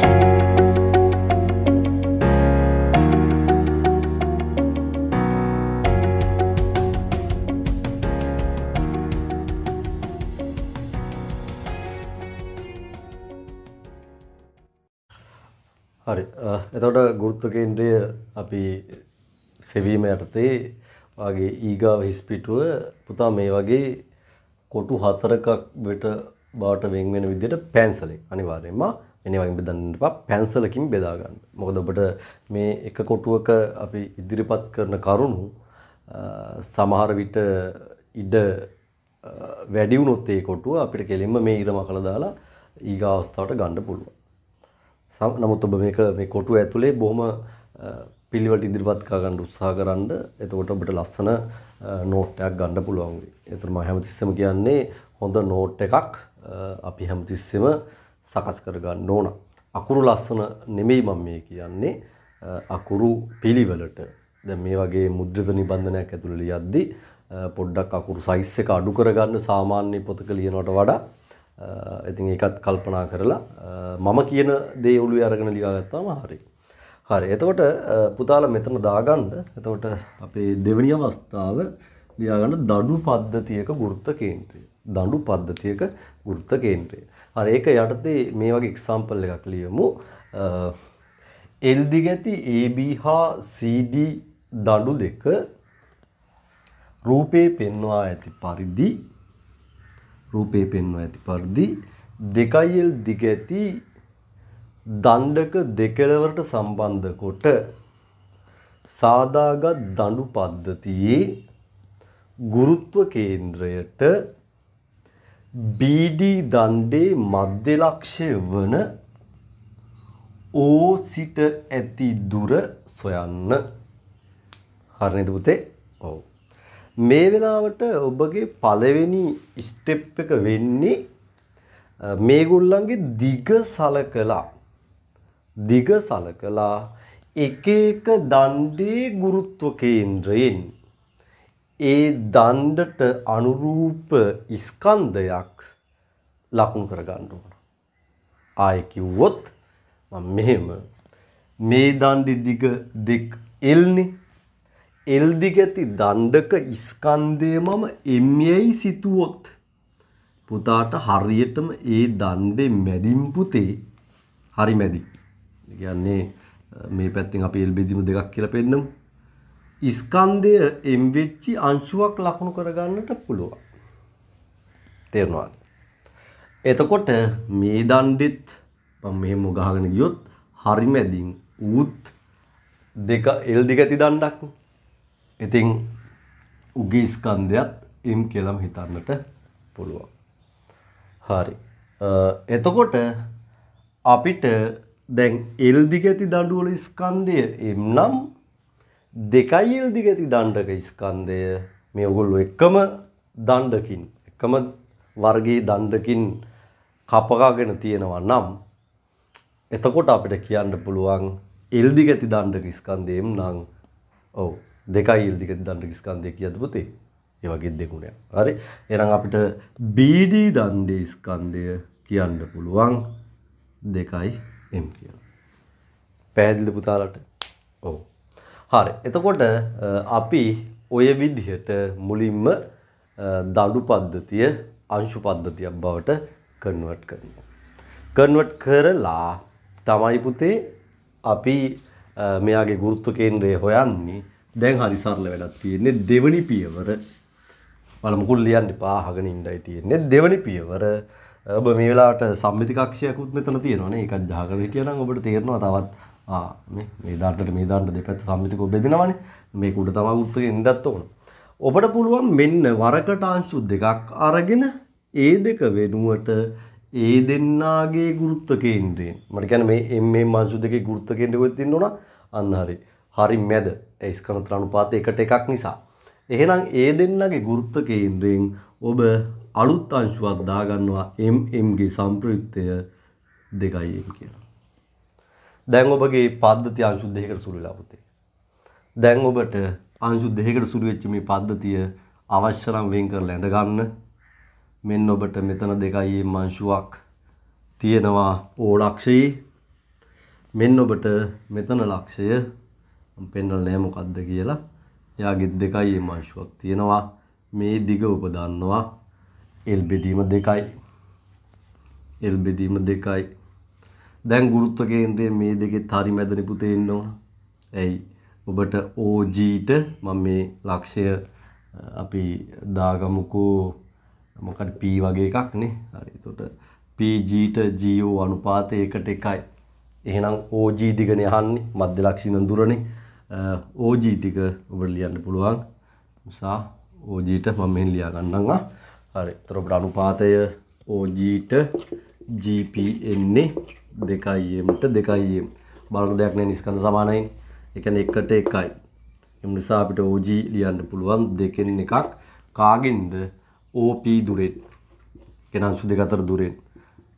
හරි එතකොට ගුරුත්ව කේන්ද්‍රය අපි සෙවීම යටතේ වාගේ ඊගාව හිස්පිටුව පුතා මේ වගේ කොටු හතරකක් වෙට බාට වෙන් වෙන විදිහට පැන්සලේ අනිවාර්යයෙන්ම එන වගේ බෙදන්න එපා පැන්සලකින් බෙදා ගන්න. මොකද ඔබට මේ එක කොටුවක අපි ඉදිරිපත් කරන කරුණු සමහර විට ඉඩ වැඩි වුණොත් ඒ කොටුව අපිට කෙලින්ම මේ ඉරම කළ දාලා ඊගා අවස්ථාවට ගන්න පුළුවන්. නමුත් ඔබ මේක මේ කොටුව ඇතුලේ බොහොම පිළිවෙලට ඉදිරිපත් කර ගන්න උත්සාහ කරන්න. එතකොට ඔබට ලස්සන නෝට් එකක් ගන්න පුළුවන් වෙයි. ඒතර මම හැමතිස්සෙම කියන්නේ හොඳ නෝට් එකක් අපි හැමතිස්සෙම සකස් කරගන්න ඕන. අකුරු ලස්සන නෙමෙයි මම මේ කියන්නේ අකුරු පිළිවෙලට දැන් මේ වගේ මුද්‍රිත නිබන්ධනයක් ඇතුළේ ලියද්දී පොඩ්ඩක් අකුරු සයිස් එක අඩු කරගන්න සාමාන්‍ය පොතක ලියනවට වඩා ඉතින් ඒකත් කල්පනා කරලා මම කියන දේ ඔළුවේ අරගෙන ලියාගත්තාම හරියි. හරි එතකොට පුතාල මෙතන දාගන්න එතකොට අපේ දෙවනි අවස්ථාව ලියාගන්න දඩු පද්ධතියක වෘත්ත කේන්ද්‍රය දඩු පද්ධතියක වෘත්ත කේන්ද්‍රය හරි ඒක යටතේ මේ වගේ එක්සාම්පල් එකක් ලියමු L දිග ඇති AB හා CD දඬු දෙක රූපේ පෙන්වා ඇති පරිදි රූපේ පෙන්වා ඇති පරිදි 2L දිග ඇති දණ්ඩක දෙකලවරට සම්බන්ධ කොට සාදාගත් දඬු පද්ධතියේ ගුරුත්ව කේන්ද්‍රයට BD දණ්ඩේ මධ්‍යලක්ෂය වන ඕ සිට ඇති දුර සොයන්න. හරිනේද පුතේ? ඔව්. මේ වෙලාවට ඔබගේ පළවෙනි ස්ටෙප් එක වෙන්නේ මේගොල්ලන්ගේ දිග සලකලා දිග සලකලා එක එක දණ්ඩේ ගුරුත්ව කේන්ද්‍රයෙන් ඒ දණ්ඩට අනුරූප ස්කන්ධයක් ලකුණු කරගන්න ඕන. ආයෙ කිව්වොත් මම මෙහෙම මේ දණ්ඩි දිග දෙක් එල්නේ. එල් දිග ඇති දණ්ඩක ස්කන්ධය මම එම්යයි සිතුවොත් පුතාට හරියටම ඒ දණ්ඩේ මැදින් පුතේ හරි මැදි. කියන්නේ මේ පැත්තෙන් අපි එල් බෙදීම දෙකක් කියලා පෙන්නමු. ස්කන්දය එම්වෙච්චි අංශුවක් ලකුණු කරගන්නට පුළුවන්. තේරවාද. එතකොට මේ දණ්ඩෙත් මෙහෙම ගහගෙන ගියොත් හරිමැදින් ඌත් දෙක එල් දිග ඇති දණ්ඩක්. ඉතින් උගේ ස්කන්ධයත් එම් කියලම හිතන්නට පුළුවන්. හරි. එතකොට අපිට දැන් එල් දිග ඇති දඬුවල ස්කන්ධය එම් නම් දෙකයිල් දිගති දණ්ඩක ස්කන්දය මේ ඔගොල්ලු එක්කම දණ්ඩකින් එකම වර්ගේ දණ්ඩකින් කපකාගෙන තියෙනවා නම් එතකොට අපිට කියන්න පුළුවන් එල්දිගති දණ්ඩක ස්කන්දයම් නං ඔව දෙකයි එල්දිගති දණ්ඩක ස්කන්දය කියද පුතේ ඒ වගේ දෙකුණයක් හරි එනම් අපිට බීඩී දණ්ඩේ ස්කන්දය කියන්න පුළුවන් දෙකයි එම් කියලා පැහැදිලි පුතාලට ඔවු හරි. එතකොට අපි ඔය විදිහට මුලින්ම දඬු පද්ධතිය අංශු පද්ධතියක් බවට කන්වර්ට් කරනවා. කන්වර්ට් කරලා තමයි පුතේ අපි මෙයාගේ ගුරුත්ව කේන්ද්‍රය හොයන්නේ. දැන් හරි සරල වැඩක් තියෙන්නේ දෙවනි පියවර. මල මුකුල් ලියන්න එපා අහගෙන ඉඳයි තියෙන්නේ. දෙවනි පියවර ඔබ මේ වෙලාවට සම්මිති කක්ෂයකුත් මෙතන තියෙනවානේ. ඒකත් ජහගෙන හිටියනම් ඔබට තේරෙනවා තවත් මේ දන්නට මේ දන්න දෙපැත්ත සම්මිතිකව බෙදෙනවනේ මේ කුඩ තමා ගුප්තක ඉඳත් ඕන. ඔබට පුළුවන් මෙන්න වරකට අංශු දෙකක් අරගෙන ඒ දෙක වෙනුවට ඒ දෙන්නාගේ ගුරුත්ව කේන්ද්‍රයෙන් මට කියන්නේ මේ මේ අංශු දෙකේ ගුරුත්ව කේන්ද්‍රෙකෙත් තියෙන්න ඕන අන්න හරි. හරි මැද ඒ ස්කන්ධතර අනුපාතය එකට එකක් නිසා. එහෙනම් ඒ දෙන්නාගේ ගුරුත්ව කේන්ද්‍රයෙන් ඔබ අලුත් අංශුවක් දාගන්නවා mm ගේ සම්ප්‍රයුක්තය 2m කියලා. දැන් ඔබගේ පද්ධතිය අංශු දෙකකට සුළු වෙලා පුතේ. දැන් ඔබට අංශු දෙකකට සුළු වෙච්ච මේ පද්ධතිය අවශ්‍ය නම් වෙන් කරලා ඇඳ ගන්න. මෙන්න ඔබට මෙතන දෙකයි මංශුවක් තියෙනවා ඕ ලක්ෂයේ. මෙන්න ඔබට මෙතන ලක්ෂය මම පෙන්වලා නැහැ මොකද්ද කියලා. එයාගේ දෙකයි මංශුවක් තියෙනවා. මේ දිග ඔබ දන්නවා. L බෙදීම දෙකයි. L බෙදීම දෙකයි දැන් ගුරුත්ව කේන්ද්‍රයේ මේ දෙකෙත් හරි මැදනි පුතේ ඉන්න ඕන. ඇයි? ඔබට OG ට මම මේ ලක්ෂය අපි දාගමුකෝ මොකද P වගේ එකක් නේ. හරි. එතකොට PG ට GO අනුපාතය 1ට 1යි. එහෙනම් OG දිගනේ අහන්නේ මධ්‍ය ලක්ෂණ දුරනේ. OG ටික ඔබට ලියන්න පුළුවන්. නිසා OG ට මම මෙහෙන් ලියා ගන්නම් ආ. හරි. එතකොට අනුපාතය OG ට ජීප එන්නේ දෙකයිමට දෙකයිම් බලන දෙයක් නෑ නිස්කඳ සමානයි එකන එකට එකයි එම නිසා අපිට OG ලියන්න පුළුවන් දෙකෙන් එකක් කාගින්ද OP දුරෙන් කියන අංශු දෙක අතර දුරෙන්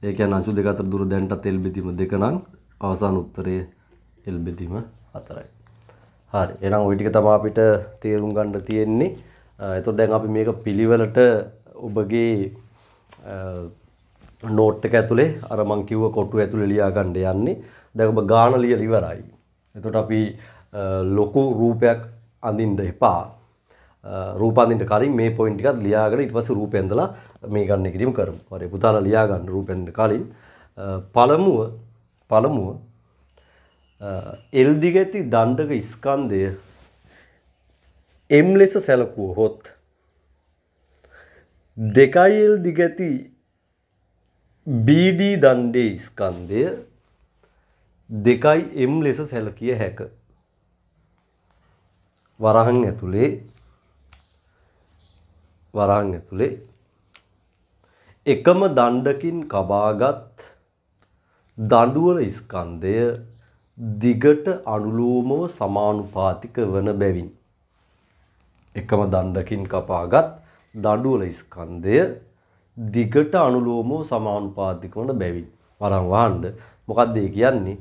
ඒ කියන්නේ අංශු දෙක අතර දුර දැන්ටත් L බෙදීම දෙක නම් අවසාන උත්තරය L බෙදීම හතරයි හරි එහෙනම් ওই ටික තමයි අපිට තේරුම් ගන්න තියෙන්නේ එතකොට දැන් අපි මේක පිළිවෙලට ඔබගේ නෝට් එක ඇතුලේ අර මං කිව්ව කොටු ඇතුලේ ලියා ගන්න යන්නේ. දැන් ඔබ ගාන ලියලා ඉවරයි. එතකොට අපි ලොකු රූපයක් අඳින්න එපා. රූපන්දින්ට කලින් මේ පොයින්ට් එකත් ලියාගෙන ඊට පස්සේ රූපය ඇඳලා මේ ගන්න එක ඉදීම කරමු. හරි පුතාලා ලියා ගන්න රූපෙන්ද කලින් පළමුව පළමුව එල් දිග ඇති දණ්ඩක ස්කන්ධය එම් ලෙස සැලකුවහොත් දෙකයි එල් දිග ඇති BD දණ්ඩේ ස්කන්ධය දෙකයි M ලෙස සැලකිය හැක. වරහන් ඇතුලේ වරහන් ඇතුලේ එකම දණ්ඩකින් කබාගත් දඬුවල ස්කන්ධය දිගට අනුලෝමව සමානුපාතික වන බැවින් එකම දණ්ඩකින් කපාගත් දඬුවල ස්කන්ධය දිගට අනුලෝමෝ සමානුපාතික වන බැවින් වරන් වහන්න. මොකද්ද ඒ කියන්නේ?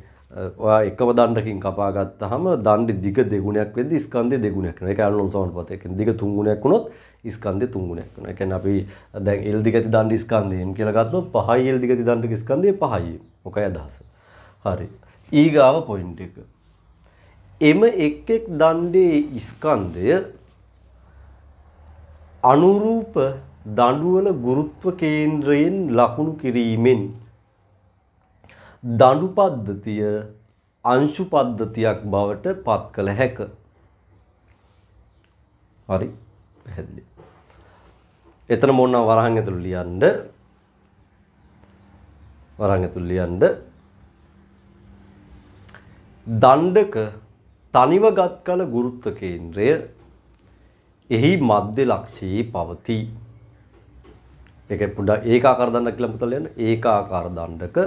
ඔයා එකම දණ්ඩකින් කපා ගත්තාම දණ්ඩේ දිග දෙගුණයක් වෙද්දී ස්කන්ධේ දෙගුණයක් වෙනවා. ඒක අනුලෝම සමානුපාතය. කියන්නේ දිග තුන් ගුණයක් වුණොත් ස්කන්ධේ තුන් ගුණයක් වෙනවා. ඒ කියන්නේ අපි දැන් L දිග ඇති දණ්ඩ ස්කන්ධයෙන් කියලා ගත්තොත් 5යි L දිග ඇති දණ්ඩ ස්කන්ධේ 5යි. මොකයි අදහස? හරි. ඊගාව පොයින්ට් එක. එම එක් එක් දණ්ඩේ ස්කන්ධය අනුරූප දඬුවල ගුරුත්ව කේන්ද්‍රයෙන් ලකුණු කිරීමෙන් දඬු පද්ධතිය අංශු පද්ධතියක් බවට පත් කළ හැක. හරි. පැහැදිලි. එතන මොන වරහන් ඇතුළු ලියන්න වරහන් ඇතුළු ලියන්න දණ්ඩක තනිවගත් කල ගුරුත්ව කේන්ද්‍රය එහි මධ්‍ය ලක්ෂයේ පවතී. ඒක පොඩ්ඩක් ඒකාකාර දණ්ඩ කියලා මුතල යන ඒකාකාර දණ්ඩක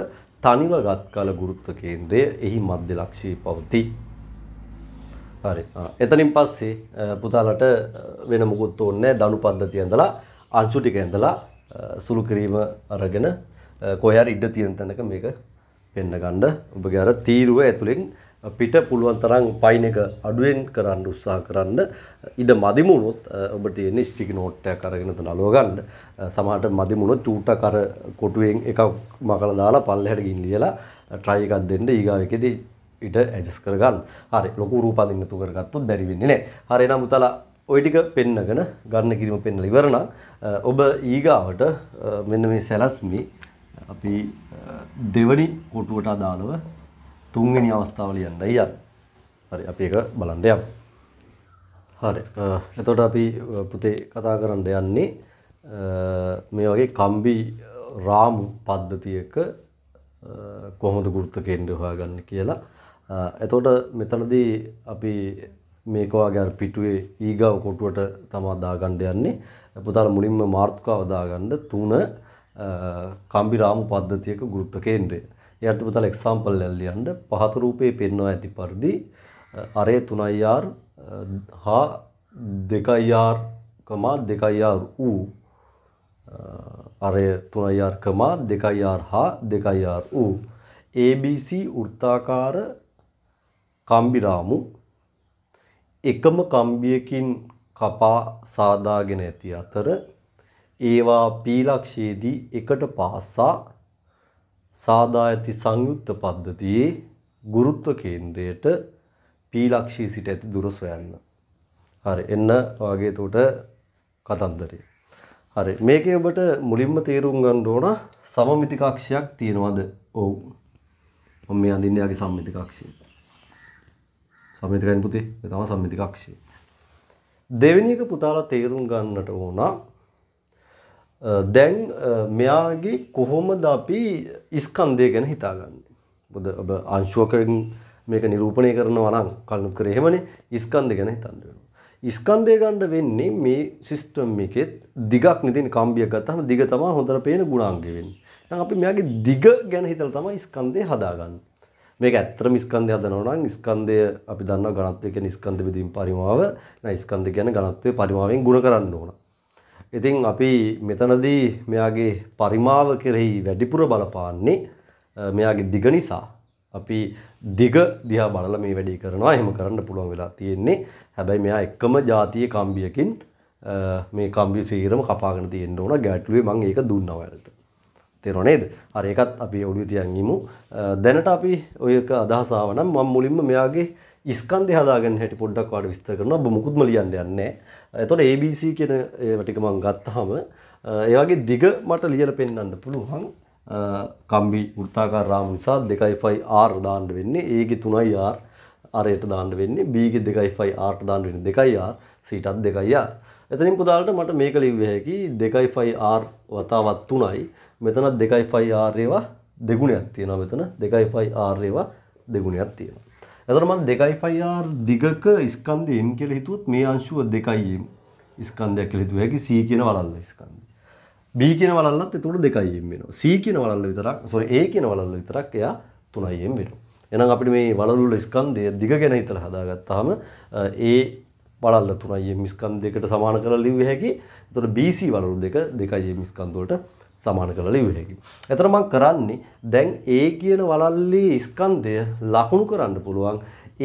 තනිව ගත්කල ගුරුත්ව කේන්ද්‍රය එහි මධ්‍ය ලක්ෂයේ පවති. හරි. එතනින් පස්සේ පුතාලට වෙන මොකුත් ඕනේ දණු පද්ධතිය ඇඳලා අංශු ටික ඇඳලා සුළු කිරීම අරගෙන කොහේ හරි ඉඩ තියෙන තැනක මේක පෙන්න ගන්න ඔබගේ අර තීරුව ඇතුලෙන් පිට පුළුවන් තරම් පයින් එක අඩුවෙන් කරන්න උත්සාහ කරන්න ඉඩ මදි වුණොත් ඔබට තියෙන ස්ටික් නෝට් එකක් අරගෙන නලව ගන්න. සමහරට මදි වුණොත් චූටක් අර කොටුවෙන් එකක් මකලා දාලා පල්ලෙහාට ගින්න ඉඳලා try එකක් දෙන්න ඊගාව එකේදී ඉඩ ඇඩ්ජස්ට් කරගන්න. හරි ලොකු රූපඳින්න තු කරගත්තොත් බැරි වෙන්නේ නැහැ. හරි එහෙනම් උතලා ඔය ටික පෙන්නගෙන ගන්න කිරීම පෙන්නලා ඉවර නම් ඔබ ඊගාවට මෙන්න මේ සැලස්මි අපි දෙවනි කොටුවට අදාළව තුන්වෙනි අවස්ථාව ලියන්නයි යන්නේ. හරි අපි ඒක බලන්න යමු. හරි. එතකොට අපි පුතේ කතා කරන්න යන්නේ මේ වගේ කම්බි රාමු පද්ධතියක කොහොමද ගුරුත්ව කේන්ද්‍රය හොයාගන්නේ කියලා. එතකොට මෙතනදී අපි මේක වගේ අර පිටුවේ ඊගාව කොටුවට තමයි දාගන්න යන්නේ. පුතාලා මුලින්ම මාර්තුකාව දාගන්න තුන කම්බි රාමු පද්ධතියක ගුරුත්ව කේන්ද්‍රය. ඒ අර්ථපතල එක්සාම්පල් එල්ලියන්න පහත රූපේ පෙන්වා ඇති පරිදි array 3r හා 2r කමා 2r u array 3r කමා 2r හා 2r u abc වෘත්තාකාර කම්බිරාමු එකම කම්බියකින් කපා සාදාගෙන ඇති අතර ඒවා පීලක්ෂයේදී එකට පාසා සාදායති සංයුක්ත පද්ධතියේ ගුරුත්ව කේන්ද්‍රයට පීලක්ෂී සිට ඇති දුර සොයන්න. හරි එන්න වගේ එතකොට කතන්දරේ. හරි මේකේ ඔබට මුලින්ම තේරුම් ගන්න ඕන සමමිති කක්ෂයක් තියෙනවද? ඔව්. මම මේ අඳින්නේ යාගේ සමමිති කක්ෂය. සමමිති කයින් පුතේ, මේ තමයි සමමිති කක්ෂය. දෙවෙනි එක පුතාලා තේරුම් ගන්නට ඕනා දැන් මෙයාගේ කොහොමද අපි ස්කන්ධය ගැන හිතාගන්නේ. මොකද ඔබ අංශුවකින් මේක නිරූපණය කරනවා නම් කලනුත් කරේ එහෙමනේ ස්කන්ධය ගැන හිතන්න වෙනවා. ස්කන්ධය ගන්න වෙන්නේ මේ සිස්ටම් එකේ දිගක් නෙදින කම්බියක් ගත්තාම දිග තමයි හොඳට පේන ගුණාංගය වෙන්නේ. දැන් අපි මෙයාගේ දිග ගැන හිතලා තමයි ස්කන්ධය හදාගන්නේ. මේක ඇත්තටම ස්කන්ධය හදනවා නම් ස්කන්ධය අපි දන්නවා ඝනත්වය කියන්නේ ස්කන්ධ බෙදීම් පරිමාව. නැත්නම් ස්කන්ධ කියන්නේ ඝනත්වයේ පරිමාවෙන් ගුණ කරන්න ඕන. ඉතින් අපි මෙතනදී මෙයාගේ පරිමාව කෙරෙහි වැඩිපුර බලපාන්නේ මෙයාගේ දිග නිසා. අපි දිග දිහා බලලා මේ වැඩේ කරනවා. එහෙම කරන්න පුළුවන් වෙලා තියෙන්නේ. හැබැයි මෙයා එකම જાතියේ කම්බියකින් මේ කම්බිය සීරම කපාගෙන තියෙන්න ඕන. ගැටලුවේ මම ඒක දුන්නා ඔයාලට. තේරෙනව නේද? හරි ඒකත් අපි ඔළුවේ තියන් ඉමු. දැනට අපි ඔයක අදහස ආව නම් මම මුලින්ම මෙයාගේ ස්කන්ධය හදාගන්න හැටි පොඩ්ඩක් වාට විස්තර කරනවා. ඔබ මුකුත්ම ලියන්න යන්නේ නැහැ. එතකොට ABC කියන ඒවා ටික මම ගත්තාම ඒ වගේ දිග මට ලියලා පෙන්වන්න පුළුවන්. කම්බි වෘත්තාකාර රාමු නිසා 2.5R දාන්න වෙන්නේ. ඒකේ 3R අරයට දාන්න වෙන්නේ. B ගේ 2.5Rට දාන්න වෙන්නේ 2R. Cටත් 2R. එතනින් පුදාලට මට මේක ලිව්වේ හැකි 2.5R වතාවක් 3යි. මෙතනත් 2.5R ඒවා දෙගුණයක් තියෙනවා මෙතන 2.5R ඒවා දෙගුණයක් තියෙනවා. එතකොට මම 2πr දිගක ස්කන්ධය n කියලා හිතුවොත් මේ අංශුව 2m ස්කන්ධයක් කියලා හිතුවා. ඒකේ c කියන වලල්ල ස්කන්ධය. b කියන වලල්ලත් එතකොට 2m වෙනවා. c කියන වලල්ල විතරක් sorry a කියන වලල්ල විතරක් එයා 3m වෙනවා. එහෙනම් අපිට මේ වලලු වල ස්කන්ධය දිග ගැන හිතලා හදාගත්තාම a වලල්ල 3m ස්කන්ධයකට සමාන කරලා ලිව්වේ හැකි. එතකොට BC වලලු දෙක 2m ස්කන්ධ වලට සමාන කරලා ලියුව හැකියි. එතන මම කරන්නේ දැන් ඒ කියන වලල්ලේ ස්කන්ධය ලකුණු කරන්න පුළුවන්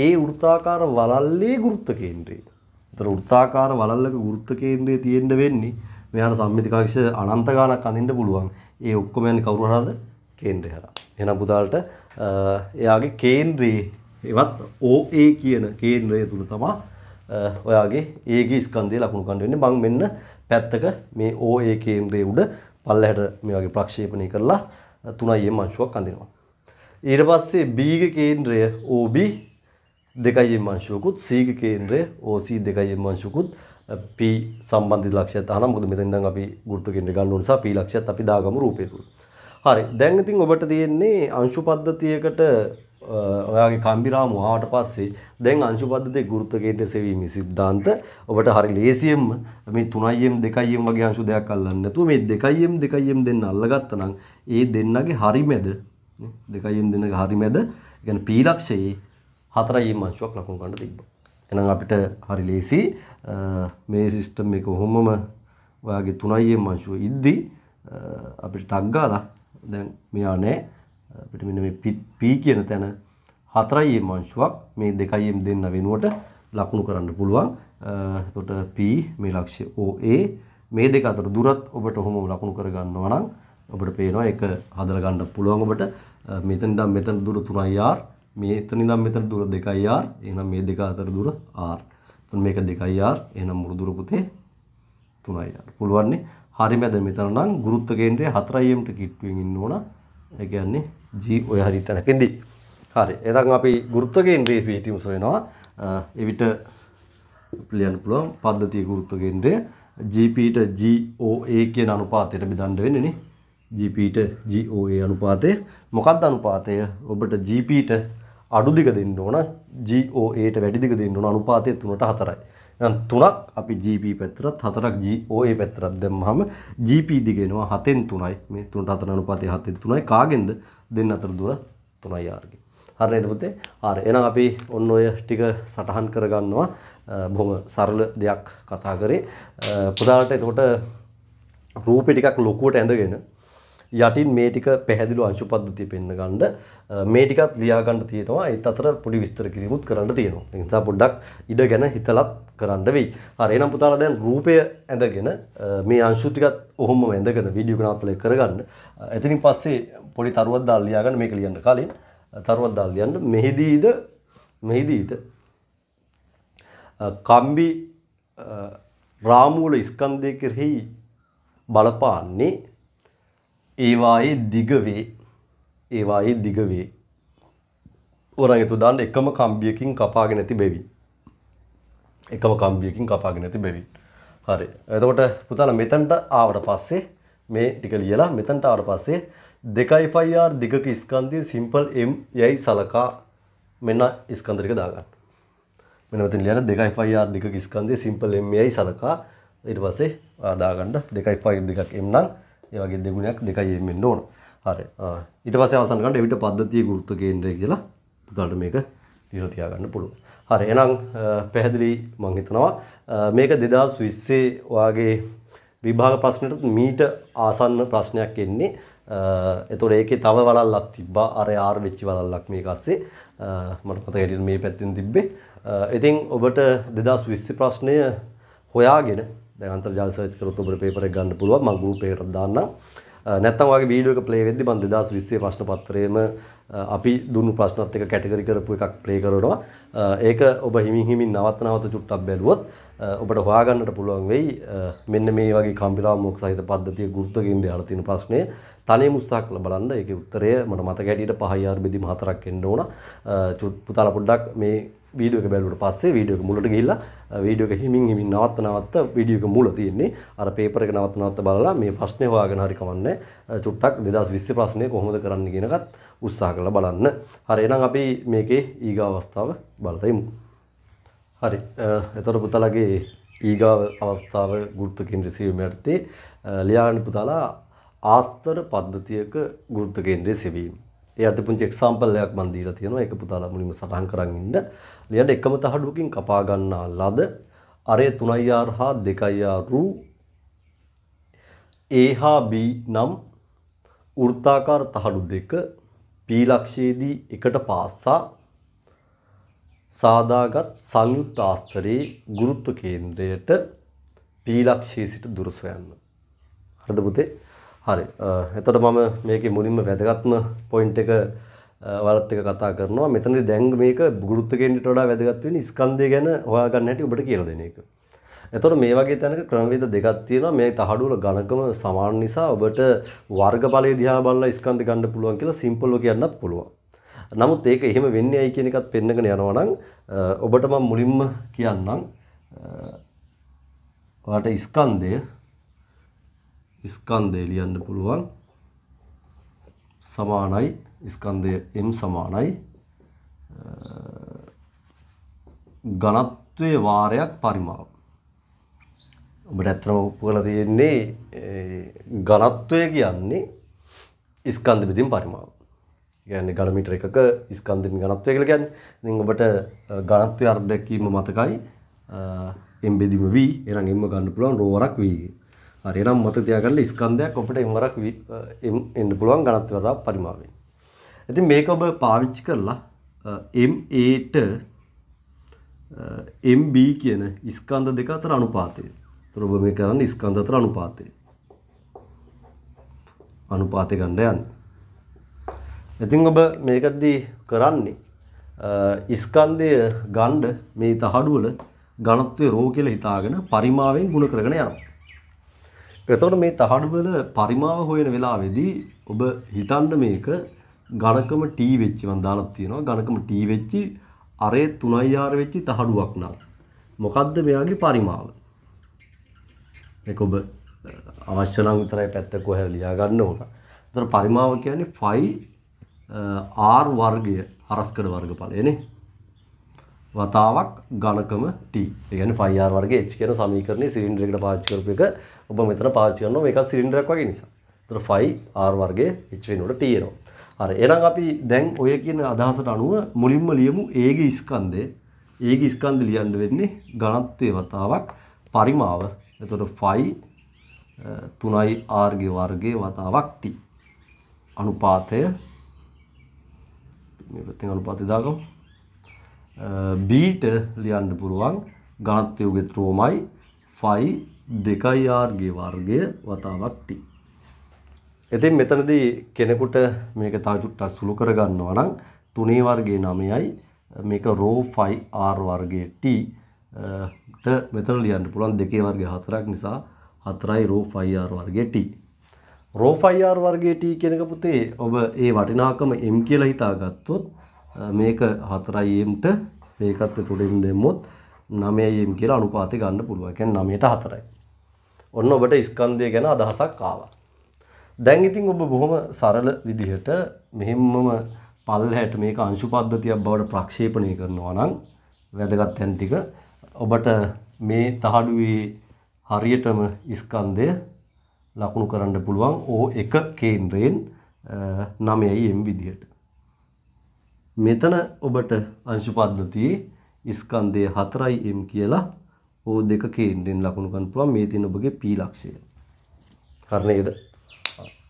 ඒ වෘත්තාකාර වලල්ලේ ගුරුත්ව කේන්ද්‍රය. එතන වෘත්තාකාර වලල්ලක ගුරුත්ව කේන්ද්‍රය තියෙන්න වෙන්නේ මෙයාට සම්මිතිකාංශ අනන්ත ගාණක් අඳින්න පුළුවන්. ඒ ඔක්කොම යන්නේ කවුරු හරහාද? කේන්ද්‍රය හරහා. එහෙනම් පුතාලට එයාගේ කේන්ද්‍රයේ එවත් OA කියන කේන්ද්‍රය තුල තමයි ඔයාගේ ඒගේ ස්කන්ධය ලකුණු ගන්න වෙන්නේ. මම මෙන්න පැත්තක මේ OA කේන්ද්‍රයේ උඩ පල්ලහැට මේ වගේ ප්‍රක්ෂේපණය කරලා 3යි එම් අංශුවක් අඳිනවා. ඊට පස්සේ B ගේ කේන්ද්‍රය OB 2යි එම් අංශුවකුත් C ගේ කේන්ද්‍රය OC 2යි එම් අංශුවකුත් P සම්බන්ධිත ලක්ෂ්‍යය තහනම් මොකද මෙතන ඉඳන් අපි ගුරුත්ව කේන්ද්‍රය ගන්න ඕන නිසා P ලක්ෂ්‍යයත් අපි දාගමු රූපේ තුල. හරි. දැන් ඉතින් ඔබට තියෙන්නේ අංශු පද්ධතියකට ඔයාගේ කම්බිරාම ආවට පස්සේ දැන් අංශු පද්ධතියේ ගුරුත්වකේන්ද්‍ර සෙවීමේ સિદ્ધාන්ත ඔබට හරි ලේසියෙන්ම මේ 3m 2m වගේ අංශු දෙකක් අල්ලන්නේ නැතුව මේ 2m 2m දෙන්න අල්ලගත්තා නම් ඒ දෙන්නගේ හරිමෙද 2m දෙන්නගේ හරිමෙද කියන්නේ පීලක්ෂයේ 4m අංශුවක් ලකුණු ගන්න තිබ්බා. එහෙනම් අපිට හරි ලේසි මේ සිස්ටම් එක කොහොමම ඔයාගේ 3m අංශුව ඉද්දි අපිට ටග් ගාලා දැන් මෙයා නැහැ අපිට මෙන්න මේ P කියන තැන 4m අංශුවක් මේ 2m දෙන්න වෙනුවට ලකුණු කරන්න පුළුවන්. එතකොට P මේ ලක්ෂ්‍ය OA මේ දෙක අතර දුරත් ඔබට ඔහොම ලකුණු කරගන්නවා නම් ඔබට පේනවා ඒක හදලා ගන්න පුළුවන් ඔබට මෙතන ඉඳන් මෙතන දුර 3R මෙතන ඉඳන් මෙතන දුර 2R එහෙනම් මේ දෙක අතර දුර R එතන මේක 2R එහෙනම් මුළු දුර පුතේ 3R පුළුවන් නේ හරි මැද මෙතන නම් ගුරුත්ව කේන්ද්‍රය 4Mට කිට්ටුවෙන් ඉන්න ඕන ඒ කියන්නේ G ඔය හරි තැනකින්දී. හරි. එතන් අපි ගුරුත්ව කේන්ද්‍රයේ පිහිටීම සොයනවා. එවිට ලියන්න පුළුවන් පද්ධතිය ගුරුත්ව කේන්ද්‍රය G පීට GOA කියන අනුපාතයට බෙදන්න වෙන්නේ නේ. G පීට GOA අනුපාතය. මොකක්ද අනුපාතය? ඔබට G පීට අඩු දිග දෙන්න ඕන GOAට වැඩි දිග දෙන්න ඕන අනුපාතය 3ට 4යි. එහෙනම් 3ක් අපි GP පැත්තට 4ක් OA පැත්තට දැම්මහම GP දිගෙනවා 7න් 3යි මේ 3ට 4 අනුපාතය 7න් 3යි කාගෙන්ද දෙන්න අතර දුර 3යි R ගෙන් හරි නේද පුතේ හරි එහෙනම් අපි ඔන්න ඔය ටික සටහන් කරගන්නවා බොහොම සරල දෙයක් කතා කරේ පුතාලට එතකොට රූපේ ටිකක් ලොකුවට ඇඳගෙන යටින් මේ ටික පැහැදිලි අංශු පද්ධතිය පෙන්න ගන්න මේ ටිකත් ලියා ගන්න තියෙනවා ඒත් අතර පොඩි විස්තර කිරීමුත් කරන්න තියෙනවා ඒ නිසා පොඩ්ඩක් ඉඩ ගැන හිතලත් කරන්න වෙයි හරි එහෙනම් පුතාලා දැන් රූපය ඇඳගෙන මේ අංශු ටිකත් ඔහොමම ඇඳගෙන වීඩියෝ ගණන්තලේ කරගන්න එතනින් පස්සේ පොඩි තරුවක් දාලා ලියා ගන්න මේක ලියන්න කලින් තරුවක් දාලා ලියන්න මෙහිදීද මෙහිදීද කම්බි රාමූල ස්කන්ධය කෙරෙහි බලපාන්නේ ඒවායේ දිගවේ ඒවායේ දිගවේ ඔරගෙතුදාන් එකම කම්බියකින් කපාගෙන ඇති බැවි එකම කම්බියකින් කපාගෙන ඇති බැවි හරි එතකොට පුතාලා මෙතනට ආවට පස්සේ මේ ටික ලියලා මෙතනට ආවට පස්සේ 2πr දිගක ස්කන්ධයේ සිම්පල් m යයි සලකා මෙන්න ස්කන්ධ ටික දාගන්න මෙන්න මෙතන ලියලා 2πr දිගක ස්කන්ධයේ සිම්පල් m යයි සලකා ඊට පස්සේ දාගන්න 2πr දිගක් m නම් ඒ වගේ දෙගුණයක් දෙකයි එන්න ඕන. හරි. ඊට පස්සේ අවසන් කරන්න එවිට පද්ධතිය ගුරුත්ව කේන්ද්‍රය කියලා පුතාලට මේක දීලා තියාගන්න පුළුවන්. හරි. එහෙනම් පැහැදිලි මම හිතනවා මේක 2020 වාගේ විභාග ප්‍රශ්නෙට මීට ආසන්න ප්‍රශ්නයක් එන්නේ. එතකොට ඒකේ තව වලල්ලක් තිබ්බා. අර ආර් වෙච්ච වලල්ලක් මේක අස්සේ මට මතක හිටියේ මේ පැත්තෙන් තිබ්බේ. ඉතින් ඔබට 2020 ප්‍රශ්නය හොයාගෙන දැන් අන්තර්ජාල සර්ච් කරොත් ඔබට පේපර් එක ගන්න පුළුවන් මම ගෲප් එකකට දාන්නම් නැත්තම් වගේ වීඩියෝ එක ප්ලේ වෙද්දි මම 2020 ප්‍රශ්න පත්‍රයේම අපි දුන්නු ප්‍රශ්නත් එක කැටගරි කරපු එකක් ප්ලේ කරනවා ඒක ඔබ හිමින් හිමින් නවත් නවත චුට්ටක් බැලුවොත් ඔබට හොයාගන්නට පුළුවන් වෙයි මෙන්න මේ වගේ කම්පිලා මෝක් සහිත පද්ධතිය ගුරුත්ව කේන්ද්‍රය අර තියෙන ප්‍රශ්නේ තනියම උත්සාහ කරලා බලන්න. ඒකේ උත්තරය මට මතක හැටියට 5R බෙදීම 4ක් එන්න ඕන. පුතාලා පොඩ්ඩක් මේ වීඩියෝ එක බැලුවට පස්සේ වීඩියෝ එක මුලට ගිහිල්ලා වීඩියෝ එක හිමින් හිමින් නවත්ත නවත්ත වීඩියෝ එක මුල තියෙන්නේ අර පේපර් එක නවත්ත නවත්ත බලලා මේ ප්‍රශ්නේ හොයාගෙන හරි කමන්නේ චුට්ටක් 2020 ප්‍රශ්නේ කොහොමද කරන්න කියන එකත් උත්සාහ කරලා බලන්න. හරි එහෙනම් අපි මේකේ ඊගාව අවස්ථාව බලලා ඉමු. හරි. එතකොට පුතාලගේ ඊගාව අවස්ථාව ගුරුත්ව කේන්ද්‍ර සීවීම යටතේ ලියාගන්න පුතාලා ආස්තර පද්ධතියක ගුරුත්ව කේන්ද්‍රය සෙවීම. එයාට පුංචි එක්සාම්පල් එකක් මම දීලා තියෙනවා. ඒක පුතාලා මුලින්ම සටහන් කරන් ඉන්න. ලියන්න එකම තහඩුවකින් කපා ගන්නා ලද අරය 3R හා 2R රු A හා B නම් වෘත්තාකාර තහඩු දෙක P ලක්ෂයේදී එකට පාස්සා සාදාගත් සංයුක්ත ආස්තරයේ ගුරුත්ව කේන්ද්‍රයට P ලක්ෂයේ සිට දුර සොයන්න. හරිද පුතේ? හරි. එතකොට මම මේකේ මුලින්ම වැදගත්ම පොයින්ට් එක ඔයාලත් එක්ක කතා කරනවා. මෙතනදී දැන් මේක ගුරුත්ව කේන්ද්‍රයට වඩා වැදගත් වෙන්නේ ස්කන්ධය ගැන හොයාගන්න හැටි ඔබට කියලා දෙන එක. එතකොට මේ වගේ තැනක ක්‍රමවේද දෙකක් තියෙනවා. මේ තහඩුවල ඝනකම සමාන නිසා ඔබට වර්ගඵලයේ දිහා බලලා ස්කන්ධ ගන්න පුළුවන් කියලා සිම්පල්ව කියන්නත් පුළුවන්. නමුත් ඒක එහෙම වෙන්නේ ඇයි කියන එකත් පෙන්නගෙන යනවා නම් ඔබට මම මුලින්ම කියන්නම් ඔයාලට ස්කන්ධය ස්කන්ධය ලියන්න පුළුවන් සමානයි ස්කන්ධය m සමානයි ඝනත්වයේ වාරයක් පරිමාව ඔබට ඇත්තම උපුගලා තියෙන්නේ ඝනත්වය කියන්නේ ස්කන්ධ බෙදීම් පරිමාව. කියන්නේ ඝන මීටර එකක ස්කන්ධින් ඝනත්වය කියලා කියන්නේ. ඉතින් ඔබට ඝනත්වයේ අර්ධ දැක්වීම මතකයි m බෙදීම v එහෙනම් m ගන්න පුළුවන් රho වරක් v. හරිනම් මත තියාගන්න ස්කන්ධයක් ඔබට එම්වරක් එන්න පුළුවන් ගණත්වතා පරිමාවෙන්. ඇති මේක ඔබ පාවිච්චි කරලා එම්ඒට එම්B කියන ස්කන්ධ දෙක අතර අනුපාතය තොර ඔබ මේ කරන්න ස්කන්ධ අතර අනුපාතය අනුපාතය ගණ්ඩ යන්න. ඉතින් ඔබ මේකද්දී කරන්නේ ස්කන්ධය ගණ්ඩ මේ තහඩුවල ගණත්වය රෝ කියලා හිතාගෙන පරිමාවෙන් ගුණ කරගෙන යනවා. එතකොට මේ තහඩුවල පරිමාව හොයන වෙලාවේදී ඔබ හිතන්න මේක ඝනකම t වෙච්චි මම දාලා තියෙනවා ඝනකම t වෙච්චි අරේ 3r වෙච්චි තහඩුවක් නම් මොකද්ද මෙයාගේ පරිමාව ඒක ඔබ අවශ්‍ය නම් විතරයි පැත්ත කොහෙද ලියා ගන්න ඕන. ඒතර පරිමාව කියන්නේ 5 r වර්ගය හරස්කඩ වර්ගඵලයනේ. වතාවක් ඝනකම t. ඒ කියන්නේ pi r වර්ගයේ h කියන සමීකරණයේ සිලින්ඩරයකට පාවිච්චි කරපු එක ඔබ මෙතන පාවිච්චි කරනවා මේක සිලින්ඩරයක් වගේ නිසා. ඒතර pi r වර්ගයේ h වෙනකොට t එනවා. හරි එහෙනම් අපි දැන් ඔය කියන අදහසට අනුව මුලින්ම ලියමු a ගේ ස්කන්ධය. a ගේ ස්කන්ධය ලියන්න වෙන්නේ ඝනත්වයේ වතාවක් පරිමාව. එතකොට pi 3යි r ගේ වර්ගයේ වතාවක් t. අනුපාතය මේ පැත්තෙන් අනුපාතය දාගමු. බීට ලියන්න පුළුවන් ගණත්වයුගෙ ත්‍රෝමයි ෆයි දෙකයි ආර්ගේ වර්ගය වතාවක් ටී. ඉතින් මෙතනදී කෙනෙකුට මේක තාජුට්ටක් සුළු කරගන්නවා නම් තුනේ වර්ගයේ 9යි මේක රෝ 5R වර්ගයේ T ට මෙතන ලියන්න පුළුවන් දෙකේ වර්ගය 4ක් නිසා 4යි රෝ 5R වර්ගයේ T. රෝ 5R වර්ගයේ T කියන එක පුතේ ඔබ ඒ වටිනාකම M කියලා හිතාගත්තොත් මේක 4mට මේකත් එතුලින් දෙමුත් 9m කියලා අනුපාතය ගන්න පුළුවන්. කියන්නේ 9ට 4යි. ඔන්න ඔබට ස්කන්ධය ගැන අදහසක් ආවා. දැන් ඉතින් ඔබ බොහොම සරල විදිහට මෙහෙම්මම පල්ලහැට මේක අංශු පද්ධතියක් බවට ප්‍රක්ෂේපණය කරනවා නම් වැදගත් තැන් ටික ඔබට මේ තහඩුවේ හරියටම ස්කන්ධය ලකුණු කරන්න පුළුවන් ඕ එක කේන්ද්‍රයෙන් 9m විදිහට. මෙතන ඔබට අංශු පද්ධතියේ ස්කන්ධය 4m කියලා O2 කේන්ද්‍රයෙන් ලකුණු ගන්න පුළුවන් මේ තියෙන ඔබගේ P ලක්ෂය. හරි නේද?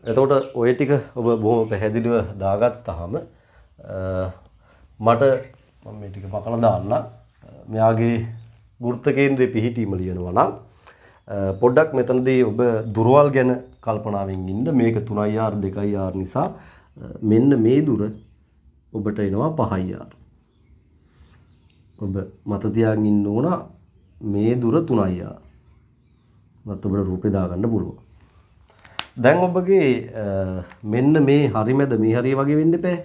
එතකොට ඔය ටික ඔබ බොහොම පැහැදිලිව දාගත්තාම මට මම මේ ටික මකලා දාන්නම්. මෙයාගේ ගුරුත්ව කේන්ද්‍රයේ පිහිටීම ලියනවා නම් පොඩ්ඩක් මෙතනදී ඔබ දුරවල් ගැන කල්පනාවෙන් ඉන්න මේක 3R 2R නිසා මෙන්න මේ දුර ඔබට එනවා 5R. ඔබ මත තියාගෙන ඉන්න ඕන මේ දුර 3R. මත ඔබට රූපේ දාගන්න පුළුවන්. දැන් ඔබගේ මෙන්න මේ හරිමැද මේ හරිය වගේ වෙන්න එපා.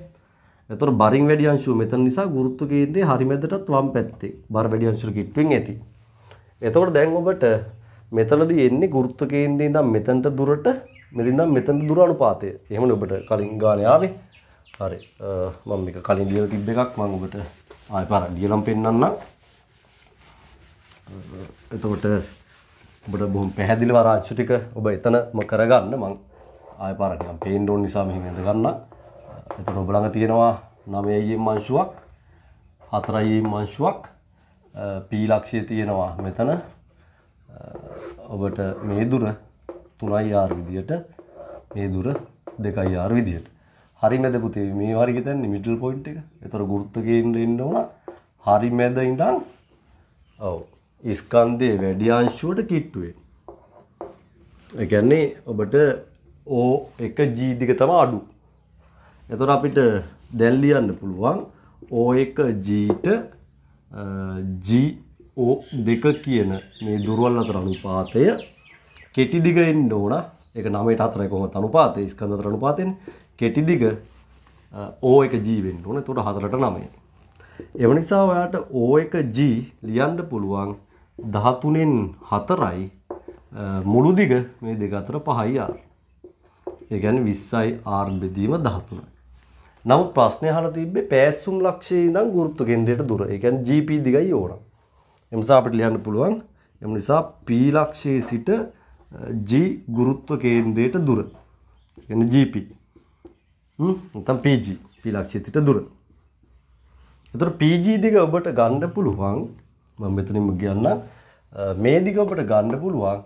එතකොට බරින් වැඩි අංශුව මෙතන නිසා ගුරුත්ව කේන්ද්‍රයේ හරිමැදටත් වම් පැත්තේ බර වැඩි අංශුවල කිට්ටුවෙන් ඇති. එතකොට දැන් ඔබට මෙතනදී එන්නේ ගුරුත්ව කේන්ද්‍රයේ ඉඳන් මෙතනට දුරට මෙතනින් ඉඳන් මෙතනට දුර අනුපාතය. එහෙමනේ ඔබට කලින් ගානේ ආවේ. හරි මම මේක කලින් ලියලා තිබ්බ එකක් මම ඔබට ආයෙ පාරක් ලියලම් පෙන්නන්නම් එතකොට ඔබට බොහොම පැහැදිලිව ආරංචි ටික ඔබ එතනම කරගන්න මම ආයෙ පාරක් නිකන් පේන්න ඕන නිසා මෙහෙම ඉඳ ගන්න එතකොට ඔබ ළඟ තියෙනවා 9යි මංශුවක් 4යි මංශුවක් p ලක්ෂය තියෙනවා මෙතන ඔබට මේ දුර 3යි r විදියට මේ දුර 2යි r විදියට හරි මැද පුතේ මේ වරි හිතන්නේ මිඩල් පොයින්ට් එක. ඒතර ගුරුත්ව කේන්ද්‍රෙ ඉන්න උන හරි මැද ඉඳන් ඔව් ස්කන්ධයේ වැඩි අංශුවට කිට්ටුවේ. ඒ කියන්නේ ඔබට O 1G දිග තමයි අඩු. ඒතර අපිට දැන් ලියන්න පුළුවන් O 1G ට G O 2 කියන මේ දුරවල් අතර අනුපාතය කෙටි දිග එන්න ඕන. ඒක 9ට 4 කොහොමද අනුපාතය? ස්කන්ධ අතර අනුපාතයනේ. කෙටිදිග ඕ එක ජීවෙන් ඕන තුොට හතරට නමේ. එම නිසා ඔයාට ඕ එක ජී ලියන්ඩ පුළුවන් දහතුනෙන් හතරයි මුළුදිග මේ දෙක අතර පහයි ආර්. ඒගැන විස්සයි ආර් බෙදීම දහතුනයි. නමුත් ප්‍රශ්නය හල තිබේ පෑස්සුම් ලක්ෂයේ දම් ගෘත්තු කෙන්ඩයට දුර එකැන් ජීපී දිගයි ඕන. එමසා අපට ලියන්න පුළුවන් එම නිසා පීලක්ෂයේ සිට ජී ගුරුත්ව කේන්දයට දුර. ජීපී තම් පීජ පිලක්ෂතිට දුර එතුට පීජීදික ඔබට ගණ්ඩ පුළුවන් ම මෙතනම කියන්න මේදික ඔබට ගණ්ඩ පුළුවන්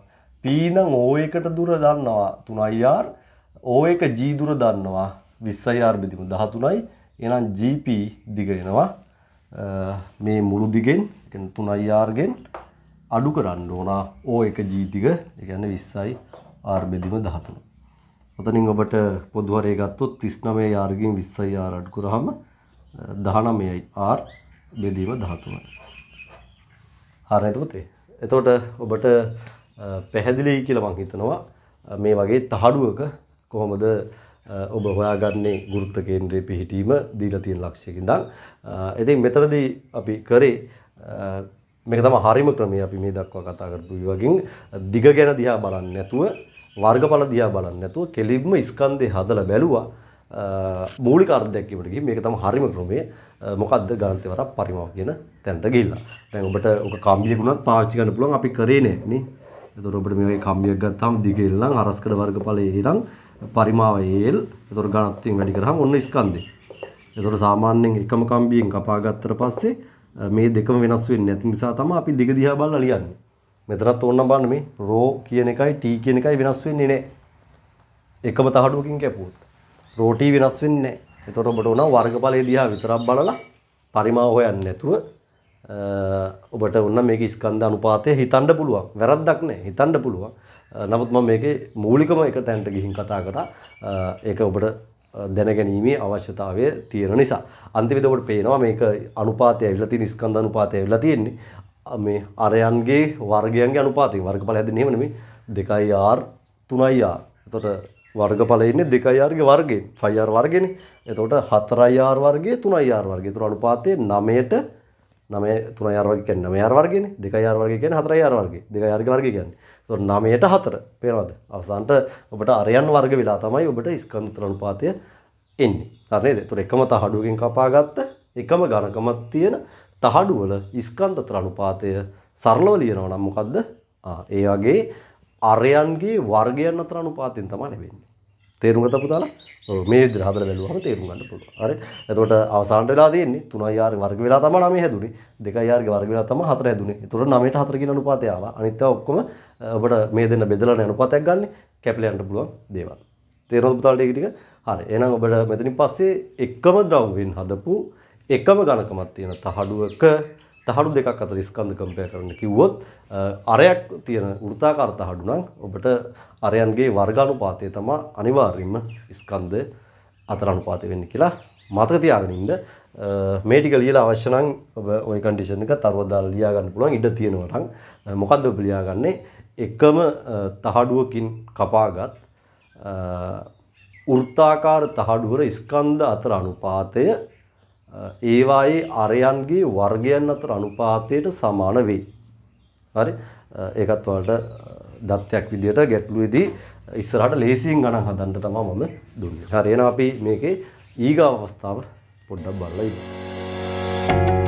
පීනං ඕ එකට දුර දන්නවා තුනයියාර් ඕ එක ජීදුර දන්නවා විස්සයියාර් බිදිම දහතුනයි එනම් ජීප දිගයනවා මේ මුළු දිගෙන් තුනයියාර්ගෙන් අඩු කරන්න ඕනා ඕ එක ජීතික එකන්න විස්සයි ආර්බෙදිම දහතුන ඔතනින් ඔබට පොදුවරේ ගත්තොත් 39 යාර්ගෙන් 20 යාර් අඩු කරාම 19යි R බෙදීම 13යි. හරිද පුතේ? එතකොට ඔබට පැහැදිලියි කියලා මම හිතනවා මේ වගේ තහඩුවක කොහොමද ඔබ හොයාගන්නේ ගුරුත්ව කේන්ද්‍රයේ පිහිටීම දීලා තියෙන ලක්ෂයකින් දන්. ඉතින් මෙතනදී අපි කරේ මේක තමයි හරිම ක්‍රමය අපි මේ දක්වා කතා කරපු වගේ දිග ගැන දිහා බලන්නේ නැතුව වර්ගඵල දිහා බලන්නේ නැතුව කෙලින්ම ස්කන්ධේ හදලා බැලුවා මූලික අර්ධයක්කීමට ගිහින් මේක තමයි හරිම ක්‍රමය මොකද්ද ගණන්තේවරක් පරිමාව කියන තැනට ගිහිල්ලා දැන් ඔබට ඔක කම්බියකුණත් පාවිච්චි කරන්න පුළුවන් අපි කරේ නෑ නේ එතකොට ඔබට මේ වගේ කම්බියක් ගත්තාම දිගෙල් නම් අරස්කඩ වර්ගඵලයේ ඊළඟ පරිමාව ඒල් එතකොට ගණන්තින් වැඩි කරාම ඔන්න ස්කන්ධේ එතකොට සාමාන්‍යයෙන් එකම කම්බියෙන් කපා ගත්තට පස්සේ මේ දෙකම වෙනස් වෙන්නේ නැති නිසා තමයි අපි දිග දිහා බලලා ලියන්නේ මෙතනත් ඕනම් බලන්න මේ රෝ කියන එකයි t කියන එකයි වෙනස් වෙන්නේ නැහැ. එකම තහඩුවකින් කැපුවොත්. රෝ t වෙනස් වෙන්නේ නැහැ. එතකොට ඔබට උනා වර්ගඵලයේ දිහා විතරක් බලලා පරිමාව හොයන්නේ නැතුව ඔබට උන්න මේක ස්කන්ධ අනුපාතය හිතන්න පුළුවන්. වැරද්දක් නැහැ. හිතන්න පුළුවන්. නමුත් මම මේකේ මූලිකම එක තැනට ගිහින් කතා කරා. ඒක ඔබට දැනගැනීමේ අවශ්‍යතාවය තියෙන නිසා. අන්තිමට ඔබට පේනවා මේක අනුපාතය ඇවිල්ලා තියෙන ස්කන්ධ අනුපාතය ඇවිල්ලා තියෙන්නේ. මේ අරයන්ගේ වර්ගයන්ගේ අනුපාතයෙන් වර්ගඵල හැදෙන්නේ එහෙම නෙමෙයි 2R 3R. එතකොට වර්ගඵල ඉන්නේ 2R ගේ වර්ගයෙන් 5R වර්ගෙනේ. එතකොට 4R වර්ගයේ 3R වර්ගය. ඒතර අනුපාතයේ 9ට 9 3R වර්ගය කියන්නේ 9R වර්ගයනේ. 2R වර්ගය කියන්නේ 4R වර්ගය. 2R ගේ වර්ගය කියන්නේ. එතකොට 9ට 4 පේනවද? අවසානට ඔබට අරයන් වර්ග වෙලා තමයි ඔබට ස්කන්ධතර අනුපාතය එන්නේ. හරි නේද? එතකොට එකම තහඩුවකින් කපාගත්ත එකම ඝනකමක් තියෙන තහඩුවල ස්කන්ධතර අනුපාතය සරලව ලියනවා නම් මොකද්ද? ආ ඒ වගේ අරයන්ගේ වර්ගයන් අතර අනුපාතයෙන් තමයි ලැබෙන්නේ. තේරුම් ගත්තා පුතාලා? ඔව් මේ විදිහට හදලා බැලුවාම තේරුම් ගන්න පුළුවන්. හරි. එතකොට අවසානට වෙලා තියෙන්නේ 3R වර්ග වෙලා තමයි 9 හැදුනේ. 2R වර්ග වෙලා තමයි 4 හැදුනේ. එතකොට 9ට 4 කියන අනුපාතය ආවා. අනිත් ඒවා ඔක්කොම ඔබට මේ දෙන්න බෙදලා අනුපාතයක් ගන්න කැපිලා යන්න පුළුවන් දේවල්. තේරුම් ගත්තා පුතාලට ඒක ටික. හරි. එහෙනම් ඔබට මෙතනින් පස්සේ එකම ද්‍රව්‍යෙන් හදපු එකම ඝනකමක් තියෙන තහඩුවක තහඩු දෙකක් අතර ස්කන්ධ කම්පය කරන්න කිව්වොත් අරයක් තියෙන වෘත්තාකාර තහඩු නම් ඔබට අරයන්ගේ වර්ගානුපාතය තමයි අනිවාර්යයෙන්ම ස්කන්ධ අතර අනුපාතය වෙන්නේ කියලා මතක තියාගෙන ඉන්න මේ ටික ලියලා අවශ්‍ය නම් ඔබ ওই කන්ඩිෂන් එක තරව දාලා ලියා ගන්න පුළුවන් ඉඩ තියෙනවා නම් මොකද්ද ඔබ ලියාගන්නේ එකම තහඩුවකින් කපාගත් වෘත්තාකාර තහඩුවර ස්කන්ධ අතර අනුපාතය ඒවායේ අරයන්ගේ වර්ගයන් අතර අනුපාතයට සමාන වෙයි. හරි? ඒකත් ඔයාලට දත්තයක් විදියට ගැටලුවේදී ඉස්සරහට ලේසියෙන් ගණන් හදන්න තමයි මම දුන්නේ. හරි එහෙනම් අපි මේකේ ඊගාව අවස්ථාව පොඩ්ඩක් බලලා ඉමු.